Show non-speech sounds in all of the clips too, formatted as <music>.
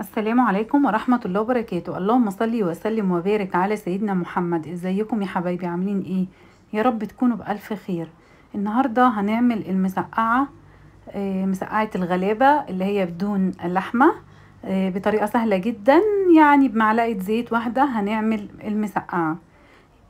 السلام عليكم ورحمة الله وبركاته اللهم صلي وسلم وبارك على سيدنا محمد ازيكم يا حبايبي عاملين ايه يا رب تكونوا بألف خير النهاردة هنعمل المسقعة آه، مسقعة الغلابة اللي هي بدون اللحمة آه، بطريقة سهلة جدا يعني بمعلقة زيت واحدة هنعمل المسقعة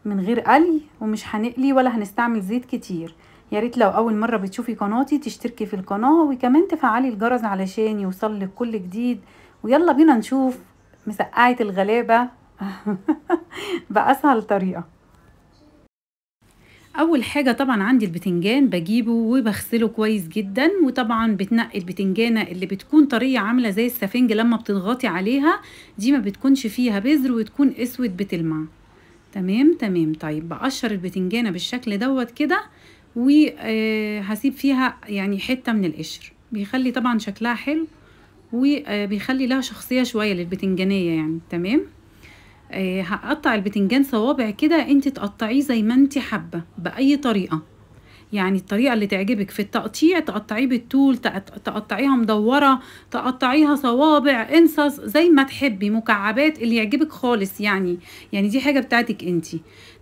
من غير قلي ومش هنقلي ولا هنستعمل زيت كتير يا ريت لو اول مره بتشوفي قناتي تشتركي في القناه وكمان تفعلي الجرس علشان يوصل لك كل جديد ويلا بينا نشوف مسقعة الغلابة <laughs> بأسهل طريقة اول حاجه طبعا عندي البتنجان بجيبه وبغسله كويس جدا وطبعا بتنقي البتنجانه اللي بتكون طريه عامله زي السفنج لما بتضغطي عليها دي ما بتكونش فيها بذر وتكون اسود بتلمع تمام تمام طيب بقشر البتنجانه بالشكل دوت كده وهسيب فيها يعني حته من القشر بيخلي طبعا شكلها حلو وبيخلي لها شخصية شوية للبتنجانية يعني تمام آه، هقطع البتنجان صوابع كده انت تقطعيه زي ما انت حابة بأي طريقة يعني الطريقة اللي تعجبك في التقطيع تقطعيه بالطول تقطعيها مدورة تقطعيها صوابع انصص زي ما تحبي مكعبات اللي يعجبك خالص يعني يعني دي حاجة بتاعتك انت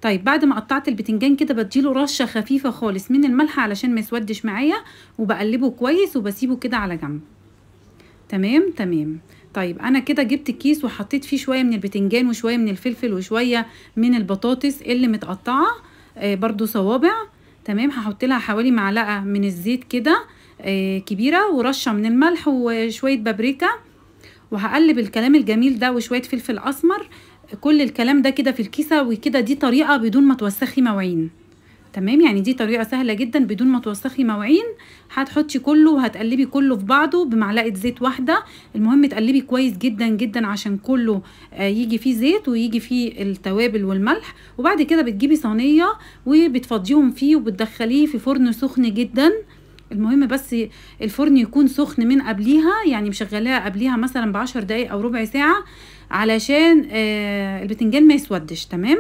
طيب بعد ما قطعت البتنجان كده بديله رشة خفيفة خالص من الملح علشان ما يسودش معايا وبقلبه كويس وبسيبه كده على جنب تمام تمام طيب انا كده جبت الكيس وحطيت فيه شويه من البتنجان وشويه من الفلفل وشويه من البطاطس اللي متقطعه آه برضو صوابع تمام هحط لها حوالي معلقه من الزيت كده آه كبيره ورشه من الملح وشويه بابريكا وهقلب الكلام الجميل ده وشويه فلفل اسمر كل الكلام ده كده في الكيسه وكده دي طريقه بدون ما توسخي مواعين تمام يعني دي طريقه سهله جدا بدون ما توسخي مواعين هتحطي كله وهتقلبي كله في بعضه بمعلقه زيت واحده المهم تقلبي كويس جدا جدا عشان كله آه، يجي فيه زيت ويجي فيه التوابل والملح وبعد كده بتجيبي صينيه وبتفضيهم فيه وبتدخليه في فرن سخن جدا المهم بس الفرن يكون سخن من قبليها يعني مشغلاها قبليها مثلا بعشر دقايق او ربع ساعه علشان آه، البتنجان ما يسودش تمام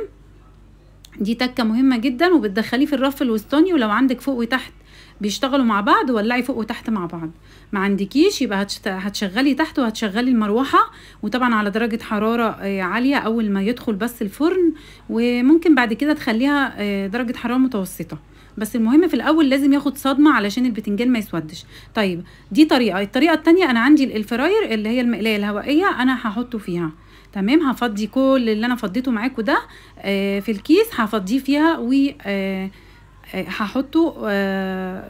دي تكة مهمة جدا وبتدخليه في الرف الوسطاني ولو عندك فوق وتحت بيشتغلوا مع بعض ولعي فوق وتحت مع بعض ما عندكيش يبقى هتشغلي تحت وهتشغلي المروحة وطبعا على درجة حرارة آه، عالية أول ما يدخل بس الفرن وممكن بعد كده تخليها آه، درجة حرارة متوسطة بس المهم في الاول لازم ياخد صدمه علشان البتنجان ما يسودش طيب دي طريقه الطريقه التانية انا عندي الفراير اللي هي المقلايه الهوائيه انا هحطه فيها تمام هفضي كل اللي انا فضيته معاكم ده آه، في الكيس هفضيه فيها و آه، آه، هحطه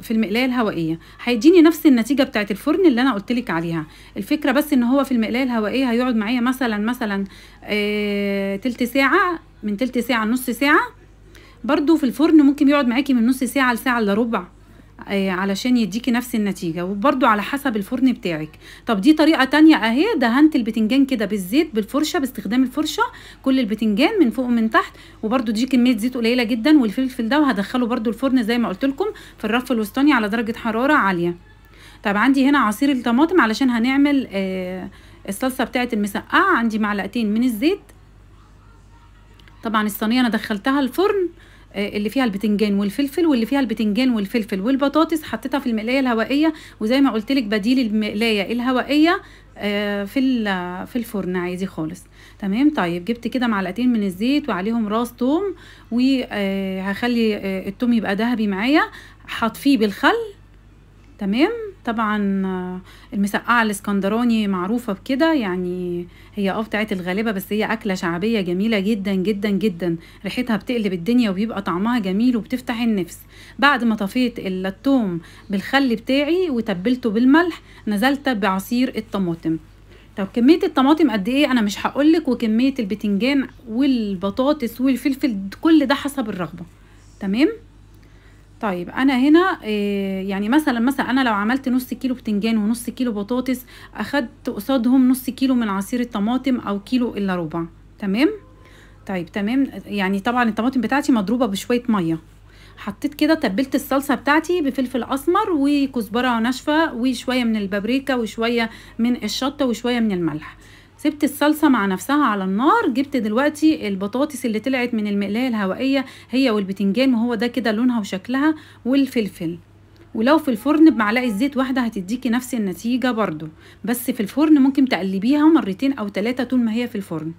في المقلايه الهوائيه هيديني نفس النتيجه بتاعت الفرن اللي انا قلت لك عليها الفكره بس ان هو في المقلايه الهوائيه هيقعد معايا مثلا مثلا تلت ساعه من تلت ساعه لنص ساعه برضو في الفرن ممكن يقعد معاكي من نص ساعه لساعه الا ربع آه، علشان يديكي نفس النتيجة وبرده على حسب الفرن بتاعك طب دي طريقة تانية اهي دهنت البتنجان كده بالزيت بالفرشة باستخدام الفرشة كل البتنجان من فوق ومن تحت وبرده دي كمية زيت قليلة جدا والفلفل ده وهدخله برده الفرن زي ما قلت لكم في الرف الوسطاني على درجة حرارة عالية طب عندي هنا عصير الطماطم علشان هنعمل آه الصلصة بتاعة المسقعة عندي معلقتين من الزيت طبعا الصينية انا دخلتها الفرن آه، اللي فيها البتنجان والفلفل واللي فيها البتنجان والفلفل والبطاطس حطيتها في المقلايه الهوائيه وزي ما قلت لك بديل المقلايه الهوائيه آه، في في الفرن عادي خالص تمام طيب جبت كده معلقتين من الزيت وعليهم راس توم وهخلي آه، التوم يبقى ذهبي معايا هطفيه بالخل تمام طبعا المسقعة الاسكندراني معروفة بكده يعني هي اه بتاعت الغالبة بس هي أكلة شعبية جميلة جدا جدا جدا ريحتها بتقلب الدنيا وبيبقى طعمها جميل وبتفتح النفس بعد ما طفيت الثوم بالخل بتاعي وتبلته بالملح نزلت بعصير الطماطم طب كمية الطماطم قد ايه انا مش هقولك وكمية البتنجان والبطاطس والفلفل كل ده حسب الرغبة تمام طيب انا هنا آه، يعني مثلا مثلا انا لو عملت نص كيلو بتنجان ونص كيلو بطاطس اخدت قصادهم نص كيلو من عصير الطماطم او كيلو الا ربع تمام طيب تمام يعني طبعا الطماطم بتاعتي مضروبه بشويه ميه حطيت كده تبلت الصلصه بتاعتي بفلفل اسمر وكزبره ناشفه وشويه من البابريكا وشويه من الشطه وشويه من الملح سبت الصلصه مع نفسها على النار جبت دلوقتي البطاطس اللي طلعت من المقلايه الهوائيه هي والبتنجان وهو ده كده لونها وشكلها والفلفل ولو في الفرن بمعلقه زيت واحده هتديكي نفس النتيجه برضو بس في الفرن ممكن تقلبيها مرتين او ثلاثه طول ما هي في الفرن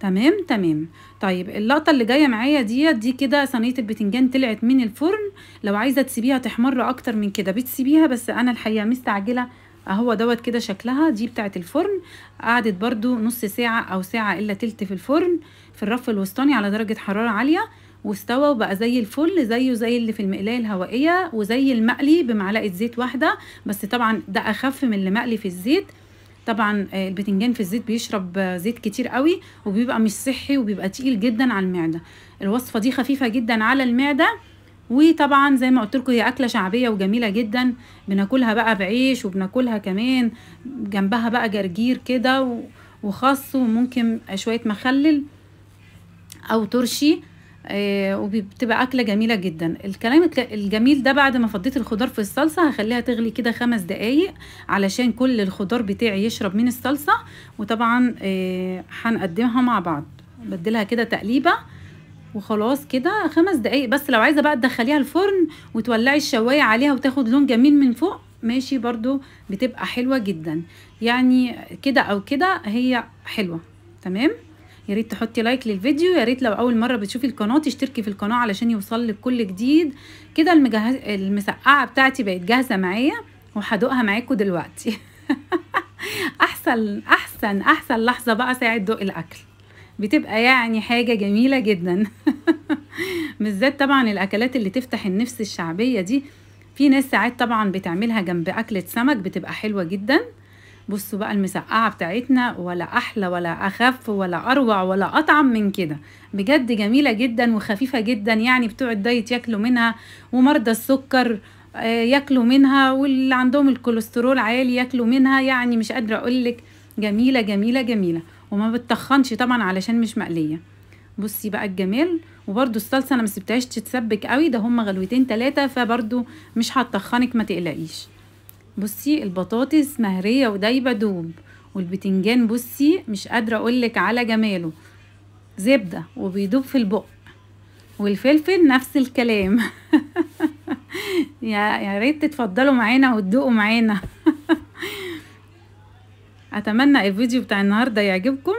تمام تمام طيب اللقطه اللي جايه معايا ديت دي كده صينيه البتنجان طلعت من الفرن لو عايزه تسيبيها تحمر اكتر من كده بتسيبيها بس انا الحقيقه مستعجله اهو دوت كده شكلها دي بتاعه الفرن قعدت برده نص ساعه او ساعه الا تلت في الفرن في الرف الوسطاني على درجه حراره عاليه واستوى وبقى زي الفل زيه زي اللي في المقلايه الهوائيه وزي المقلي بمعلقه زيت واحده بس طبعا ده اخف من اللي مقلي في الزيت طبعا آه، البتنجان في الزيت بيشرب آه، زيت كتير قوي وبيبقى مش صحي وبيبقى تقيل جدا على المعده الوصفه دي خفيفه جدا على المعده وطبعا زي ما قلت لكم هي اكله شعبيه وجميله جدا بناكلها بقى بعيش وبناكلها كمان جنبها بقى جرجير كده وخس وممكن شويه مخلل او ترشي آه، وبتبقى اكله جميله جدا الكلام الجميل ده بعد ما فضيت الخضار في الصلصه هخليها تغلي كده خمس دقايق علشان كل الخضار بتاعي يشرب من الصلصه وطبعا آه، هنقدمها مع بعض بديلها كده تقليبه وخلاص كده خمس دقايق بس لو عايزه بقى تدخليها الفرن وتولعي الشوايه عليها وتاخد لون جميل من فوق ماشي برضو بتبقى حلوه جدا يعني كده او كده هي حلوه تمام يا ريت تحطي لايك للفيديو يا ريت لو اول مره بتشوفي القناه تشتركي في القناه علشان يوصل لك كل جديد كده المجهز المسقعه بتاعتي بقت جاهزه معايا وهدوقها معاكم دلوقتي <laughs> احسن احسن احسن لحظه بقى ساعه دوق الاكل بتبقى يعني حاجة جميلة جدا <laughs> بالذات طبعا الأكلات اللي تفتح النفس الشعبية دي في ناس ساعات طبعا بتعملها جنب أكلة سمك بتبقى حلوة جدا بصوا بقى المسقعة بتاعتنا ولا أحلى ولا أخف ولا أروع ولا أطعم من كده بجد جميلة جدا وخفيفة جدا يعني بتوع الدايت ياكلوا منها ومرضى السكر آه، ياكلوا منها واللي عندهم الكوليسترول عالي ياكلوا منها يعني مش قادرة أقولك جميلة جميلة جميلة وما بتخنش طبعا علشان مش مقليه بصي بقى الجمال وبرده الصلصه انا ما سبتهاش تتسبك قوي ده هما غلوتين ثلاثه فبرده مش هتخنك ما تقلقيش بصي البطاطس مهريه ودايبه دوب والبتنجان بصي مش قادره اقولك على جماله زبده وبيدوب في البق والفلفل نفس الكلام <laughs> يا ريت تتفضلوا معانا وتدوقوا معانا اتمنى الفيديو بتاع النهارده يعجبكم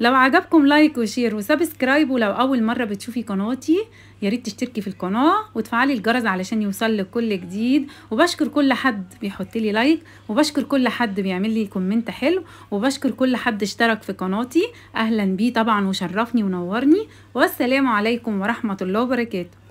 لو عجبكم لايك وشير وسبسكرايب ولو اول مره بتشوفي قناتي يا ريت تشتركي في القناه وتفعلي الجرس علشان يوصل لك كل جديد وبشكر كل حد بيحط لي لايك وبشكر كل حد بيعمل لي كومنت حلو وبشكر كل حد اشترك في قناتي اهلا بيه طبعا وشرفني ونورني والسلام عليكم ورحمه الله وبركاته